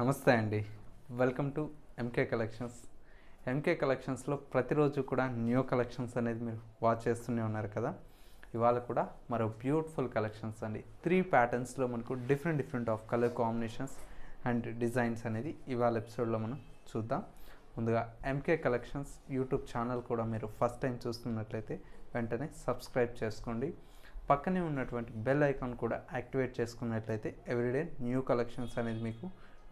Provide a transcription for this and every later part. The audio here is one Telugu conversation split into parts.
నమస్తే అండి welcome to MK collections MK కలెక్షన్స్లో ప్రతిరోజు కూడా న్యూ కలెక్షన్స్ అనేది మీరు వాచ్ చేస్తూనే ఉన్నారు కదా ఇవాళ కూడా మరో బ్యూటిఫుల్ కలెక్షన్స్ అండి త్రీ ప్యాటర్న్స్లో మనకు different different of colour combinations and designs అనేది ఇవాళ ఎపిసోడ్లో మనం చూద్దాం ముందుగా ఎంకే కలెక్షన్స్ యూట్యూబ్ ఛానల్ కూడా మీరు ఫస్ట్ టైం చూస్తున్నట్లయితే వెంటనే సబ్స్క్రైబ్ చేసుకోండి పక్కనే ఉన్నటువంటి బెల్ ఐకాన్ కూడా యాక్టివేట్ చేసుకున్నట్లయితే ఎవ్రీడే న్యూ కలెక్షన్స్ అనేది మీకు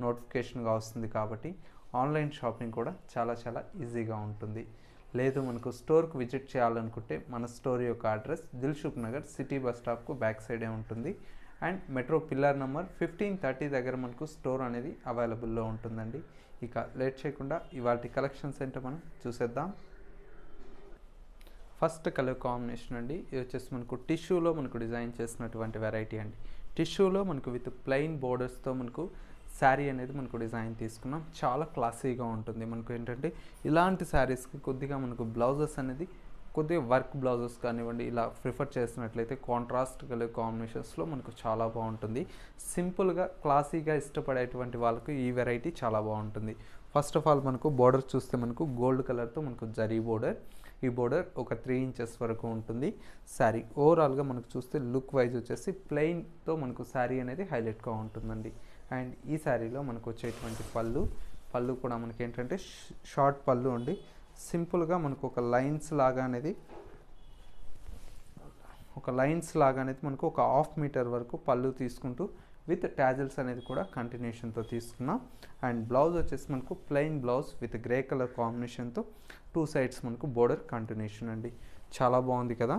నోటిఫికేషన్గా వస్తుంది కాబట్టి ఆన్లైన్ షాపింగ్ కూడా చాలా చాలా ఈజీగా ఉంటుంది లేదు మనకు స్టోర్కి విజిట్ చేయాలనుకుంటే మన స్టోర్ యొక్క address Dilsukh Nagar city bus స్టాప్కు బ్యాక్ సైడే ఉంటుంది and metro pillar number fifteen thirty దగ్గర మనకు స్టోర్ అనేది అవైలబుల్లో ఉంటుందండి ఇక లేట్ చేయకుండా ఇవాటి కలెక్షన్స్ ఏంటో మనం చూసేద్దాం ఫస్ట్ కలర్ కాంబినేషన్ అండి ఇది వచ్చేసి మనకు టిష్యూలో మనకు డిజైన్ చేసినటువంటి వెరైటీ అండి టిష్యూలో మనకు విత్ ప్లెయిన్ బోర్డర్స్తో మనకు శారీ అనేది మనకు డిజైన్ తీసుకున్నాం చాలా క్లాసీగా ఉంటుంది మనకు ఏంటంటే ఇలాంటి శారీస్కి కొద్దిగా మనకు బ్లౌజెస్ అనేది కొద్దిగా వర్క్ బ్లౌజెస్ కానివ్వండి ఇలా ప్రిఫర్ చేసినట్లయితే కాంట్రాస్ట్ గల కాంబినేషన్స్లో మనకు చాలా బాగుంటుంది సింపుల్గా క్లాసీగా ఇష్టపడేటువంటి వాళ్ళకు ఈ వెరైటీ చాలా బాగుంటుంది ఫస్ట్ ఆఫ్ ఆల్ మనకు బోర్డర్ చూస్తే మనకు గోల్డ్ కలర్తో మనకు జరీ బోర్డర్ ఈ బోర్డర్ ఒక త్రీ ఇంచెస్ వరకు ఉంటుంది శారీ ఓవరాల్గా మనకు చూస్తే లుక్ వైజ్ వచ్చేసి ప్లెయిన్తో మనకు శారీ అనేది హైలైట్గా ఉంటుందండి అండ్ ఈ శారీలో మనకు వచ్చేటువంటి పళ్ళు పళ్ళు కూడా మనకి ఏంటంటే షార్ట్ పళ్ళు అండి సింపుల్గా మనకు ఒక లైన్స్ లాగా అనేది ఒక లైన్స్ లాగా అనేది మనకు ఒక హాఫ్ మీటర్ వరకు పళ్ళు తీసుకుంటూ విత్ ట్యాజల్స్ అనేది కూడా కంటిన్యూషన్తో తీసుకున్నాం అండ్ బ్లౌజ్ వచ్చేసి మనకు plain blouse with grey colour కాంబినేషన్తో టూ సైడ్స్ మనకు బోర్డర్ కంటిన్యూషన్ అండి చాలా బాగుంది కదా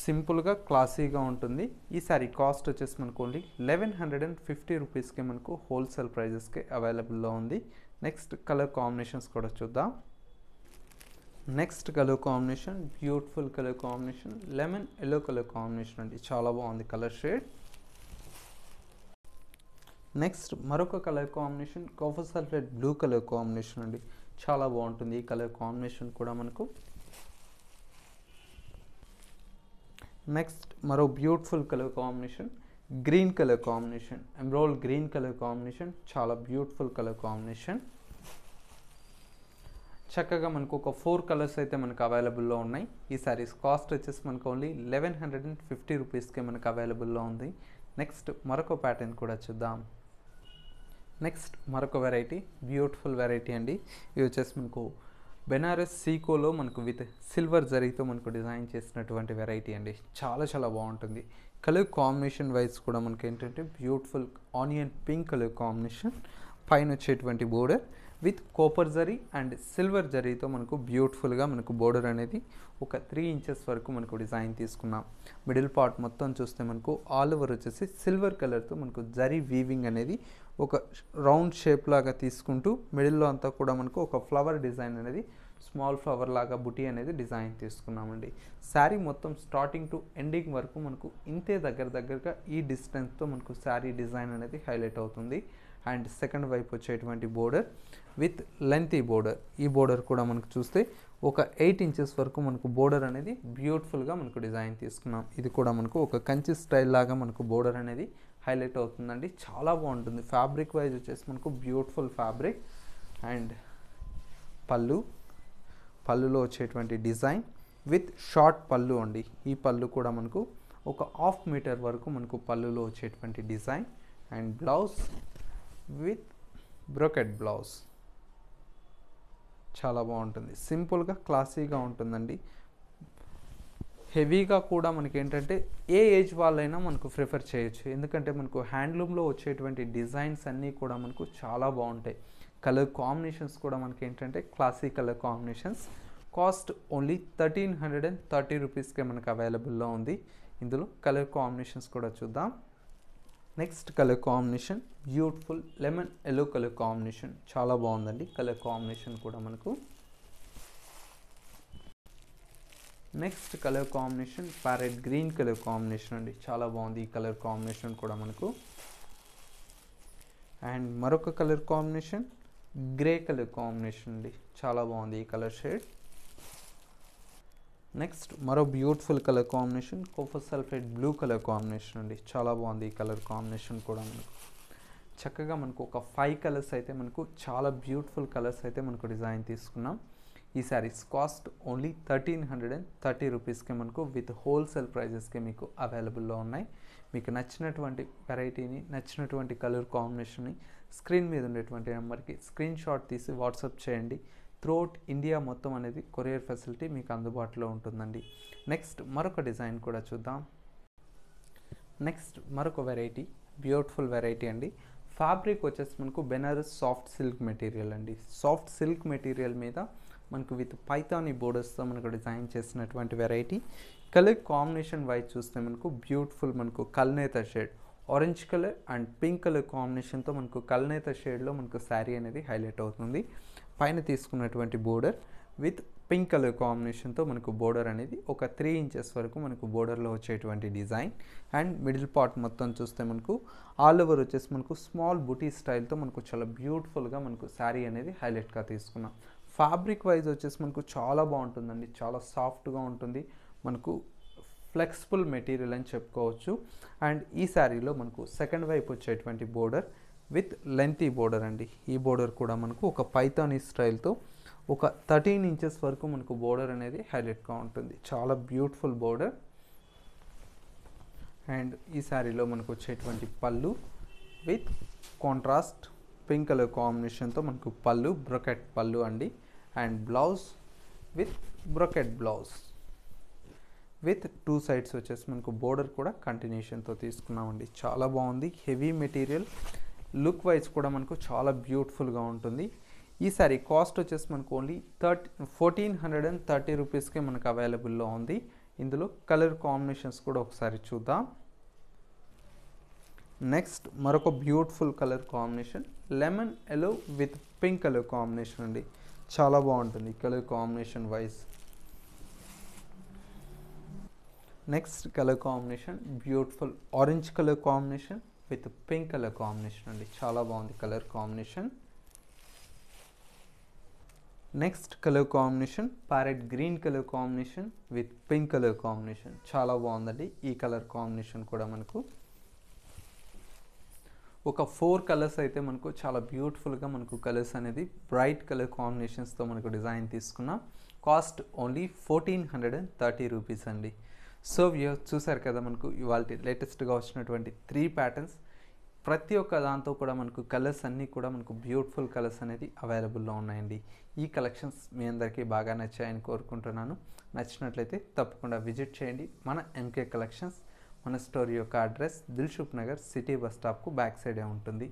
సింపుల్గా క్లాసీగా ఉంటుంది ఈసారి కాస్ట్ వచ్చేసి మనకు only eleven hundred and fifty రూపీస్కే మనకు హోల్సేల్ ప్రైజెస్కే అవైలబుల్లో ఉంది నెక్స్ట్ కలర్ కాంబినేషన్స్ కూడా చూద్దాం next colour combination beautiful colour combination lemon yellow colour combination అండి చాలా బాగుంది కలర్ షేడ్ నెక్స్ట్ మరొక colour combination copper sulphate blue colour combination అండి చాలా బాగుంటుంది ఈ కలర్ కాంబినేషన్ కూడా మనకు నెక్స్ట్ మరో beautiful colour combination green colour combination ఎంబ్రోల్ గ్రీన్ కలర్ కాంబినేషన్ చాలా బ్యూటిఫుల్ కలర్ కాంబినేషన్ చక్కగా మనకు ఒక ఫోర్ కలర్స్ అయితే మనకు అవైలబుల్లో ఉన్నాయి ఈ సారీస్ కాస్ట్ వచ్చేసి మనకు only eleven hundred and fifty రూపీస్కే మనకు అవైలబుల్లో ఉంది నెక్స్ట్ మరొక ప్యాటర్న్ కూడా చూద్దాం నెక్స్ట్ మరొక వెరైటీ బ్యూటిఫుల్ వెరైటీ అండి ఇవి వచ్చేసి మనకు బెనారస్ సీకోలో మనకు విత్ సిల్వర్ జరీతో మనకు డిజైన్ చేసినటువంటి వెరైటీ అండి చాలా చాలా బాగుంటుంది కలర్ కాంబినేషన్ వైజ్ కూడా మనకి ఏంటంటే beautiful onion pink colour combination పైన వచ్చేటువంటి బోర్డర్ విత్ కోపర్ జరీ అండ్ సిల్వర్ జరీతో మనకు బ్యూటిఫుల్గా మనకు బోర్డర్ అనేది ఒక త్రీ ఇంచెస్ వరకు మనకు డిజైన్ తీసుకున్నాం మిడిల్ పార్ట్ మొత్తం చూస్తే మనకు ఆల్ ఓవర్ వచ్చేసి సిల్వర్ కలర్తో మనకు జరీ వీవింగ్ అనేది ఒక రౌండ్ షేప్ లాగా తీసుకుంటూ మిడిల్లో అంతా కూడా మనకు ఒక ఫ్లవర్ డిజైన్ అనేది స్మాల్ ఫ్లవర్ లాగా బుటీ అనేది డిజైన్ తీసుకున్నామండి శారీ మొత్తం స్టార్టింగ్ టు ఎండింగ్ వరకు మనకు ఇంతే దగ్గర దగ్గరగా ఈ డిస్టెన్స్తో మనకు శారీ డిజైన్ అనేది హైలైట్ అవుతుంది అండ్ సెకండ్ వైపు వచ్చేటువంటి బోర్డర్ విత్ లెంతీ బోర్డర్ ఈ బోర్డర్ కూడా మనకు చూస్తే ఒక ఎయిట్ ఇంచెస్ వరకు మనకు బోర్డర్ అనేది బ్యూటిఫుల్గా మనకు డిజైన్ తీసుకున్నాం ఇది కూడా మనకు ఒక కంచి స్టైల్ లాగా మనకు బోర్డర్ అనేది హైలైట్ అవుతుందండి చాలా బాగుంటుంది ఫ్యాబ్రిక్ వైజ్ వచ్చేసి మనకు బ్యూటిఫుల్ ఫ్యాబ్రిక్ అండ్ పళ్ళు పళ్ళులో వచ్చేటువంటి డిజైన్ విత్ షార్ట్ పళ్ళు అండి ఈ పళ్ళు కూడా మనకు ఒక హాఫ్ మీటర్ వరకు మనకు పళ్ళులో వచ్చేటువంటి design and blouse with brocade blouse చాలా బాగుంటుంది సింపుల్గా క్లాసీగా ఉంటుందండి హెవీగా కూడా మనకి ఏంటంటే ఏ ఏజ్ వాళ్ళైనా మనకు ప్రిఫర్ చేయొచ్చు ఎందుకంటే మనకు హ్యాండ్లూమ్లో వచ్చేటువంటి డిజైన్స్ అన్నీ కూడా మనకు చాలా బాగుంటాయి కలర్ కాంబినేషన్స్ కూడా మనకి ఏంటంటే classic colour combinations cost only thirteen hundred and thirty రూపీస్కే మనకు అవైలబుల్లో ఉంది ఇందులో కలర్ కాంబినేషన్స్ కూడా చూద్దాం next colour combination beautiful lemon yellow colour combination చాలా బాగుందండి కలర్ కాంబినేషన్ కూడా మనకు next colour combination parrot green colour combination అండి చాలా బాగుంది ఈ కలర్ కాంబినేషన్ కూడా మనకు అండ్ మరొక colour combination grey colour combination అండి చాలా బాగుంది ఈ కలర్ షేడ్ నెక్స్ట్ మరో beautiful colour combination copper sulphate blue colour combination అండి చాలా బాగుంది ఈ కలర్ కాంబినేషన్ కూడా మనకు చక్కగా మనకు ఒక ఫైవ్ కలర్స్ అయితే మనకు చాలా బ్యూటిఫుల్ కలర్స్ అయితే మనకు డిజైన్ తీసుకున్నాం ఈ saris cost only thirteen hundred and thirty రూపీస్కి మనకు విత్ హోల్సేల్ ప్రైజెస్కి మీకు అవైలబుల్లో ఉన్నాయి మీకు నచ్చినటువంటి వెరైటీని నచ్చినటువంటి కలర్ కాంబినేషన్ని స్క్రీన్ మీద ఉండేటువంటి నెంబర్కి స్క్రీన్ షాట్ తీసి వాట్సాప్ చేయండి త్రూఅవుట్ ఇండియా మొత్తం అనేది కొరియర్ ఫెసిలిటీ మీకు అందుబాటులో ఉంటుందండి నెక్స్ట్ మరొక డిజైన్ కూడా చూద్దాం నెక్స్ట్ మరొక వెరైటీ బ్యూటిఫుల్ వెరైటీ అండి ఫ్యాబ్రిక్ వచ్చేసి మనకు బెనారస్ సాఫ్ట్ సిల్క్ మెటీరియల్ అండి సాఫ్ట్ సిల్క్ మెటీరియల్ మీద మనకు విత్ పైథాన్ ఈ బోర్డర్స్తో మనకు డిజైన్ చేసినటువంటి వెరైటీ కలర్ కాంబినేషన్ వైజ్ చూస్తే మనకు బ్యూటిఫుల్ మనకు కల్నేత shade orange colour and pink colour కాంబినేషన్తో మనకు కల్నేత షేడ్లో మనకు శారీ అనేది హైలైట్ అవుతుంది పైన తీసుకున్నటువంటి బోర్డర్ విత్ పింక్ కలర్ కాంబినేషన్తో మనకు బోర్డర్ అనేది ఒక త్రీ ఇంచెస్ వరకు మనకు బోర్డర్లో వచ్చేటువంటి డిజైన్ అండ్ మిడిల్ పార్ట్ మొత్తం చూస్తే మనకు ఆల్ ఓవర్ వచ్చేసి మనకు స్మాల్ బుటీ స్టైల్తో మనకు చాలా బ్యూటిఫుల్గా మనకు శారీ అనేది హైలైట్గా తీసుకున్నాం ఫ్యాబ్రిక్ వైజ్ వచ్చేసి మనకు చాలా బాగుంటుందండి చాలా సాఫ్ట్గా ఉంటుంది మనకు ఫ్లెక్సిబుల్ మెటీరియల్ అని చెప్పుకోవచ్చు అండ్ ఈ శారీలో మనకు సెకండ్ వైపు వచ్చేటువంటి బోర్డర్ విత్ లెంతీ బోర్డర్ అండి ఈ బోర్డర్ కూడా మనకు ఒక పైథానీ స్టైల్తో ఒక థర్టీన్ ఇంచెస్ వరకు మనకు బోర్డర్ అనేది హైలైట్గా ఉంటుంది చాలా బ్యూటిఫుల్ బోర్డర్ అండ్ ఈ శారీలో మనకు వచ్చేటువంటి పళ్ళు విత్ కాంట్రాస్ట్ పింక్ కలర్ కాంబినేషన్తో మనకు పళ్ళు బ్రొకెట్ పళ్ళు అండి and blouse with brocade blouse with two sides వచ్చేసి మనకు బోర్డర్ కూడా కంటిన్యూషన్తో తీసుకున్నామండి చాలా బాగుంది హెవీ మెటీరియల్ లుక్ వైజ్ కూడా మనకు చాలా బ్యూటిఫుల్గా ఉంటుంది ఈ సారీ కాస్ట్ వచ్చేసి మనకు only thirty fourteen hundred and thirty రూపీస్కే మనకు అవైలబుల్లో ఉంది ఇందులో కలర్ కాంబినేషన్స్ కూడా ఒకసారి చూద్దాం నెక్స్ట్ మరొక beautiful colour combination lemon yellow with pink colour combination అండి చాలా బాగుంటుంది colour combination wise next colour combination beautiful orange colour combination with pink colour combination అండి చాలా బాగుంది colour combination next colour combination parrot green colour combination with pink colour combination చాలా బాగుందండి ఈ కలర్ కాంబినేషన్ కూడా మనకు ఒక ఫోర్ కలర్స్ అయితే మనకు చాలా బ్యూటిఫుల్గా మనకు కలర్స్ అనేది బ్రైట్ కలర్ కాంబినేషన్స్తో మనకు డిజైన్ తీసుకున్నాం cost only fourteen hundred and thirty rupees అండి సో చూసారు కదా మనకు ఇవాళ లేటెస్ట్గా వచ్చినటువంటి త్రీ ప్యాటర్న్స్ ప్రతి ఒక్క దాంతో కూడా మనకు కలర్స్ అన్నీ కూడా మనకు బ్యూటిఫుల్ కలర్స్ అనేది అవైలబుల్లో ఉన్నాయండి ఈ కలెక్షన్స్ మీ అందరికీ బాగా నచ్చాయని కోరుకుంటున్నాను నచ్చినట్లయితే తప్పకుండా విజిట్ చేయండి మన ఎంకే కలెక్షన్స్ మన స్టోర్ యొక్క address Dilsukh Nagar city bus స్టాప్కు బ్యాక్ సైడే ఉంటుంది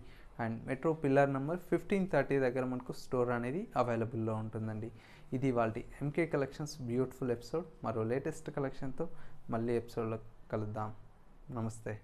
and metro pillar number fifteen thirty దగ్గర మనకు స్టోర్ అనేది అవైలబుల్లో ఉంటుందండి ఇది వాళ్ళ ఎంకే కలెక్షన్స్ బ్యూటిఫుల్ ఎపిసోడ్ మరో లేటెస్ట్ కలెక్షన్తో మళ్ళీ ఎపిసోడ్లో కలుద్దాం నమస్తే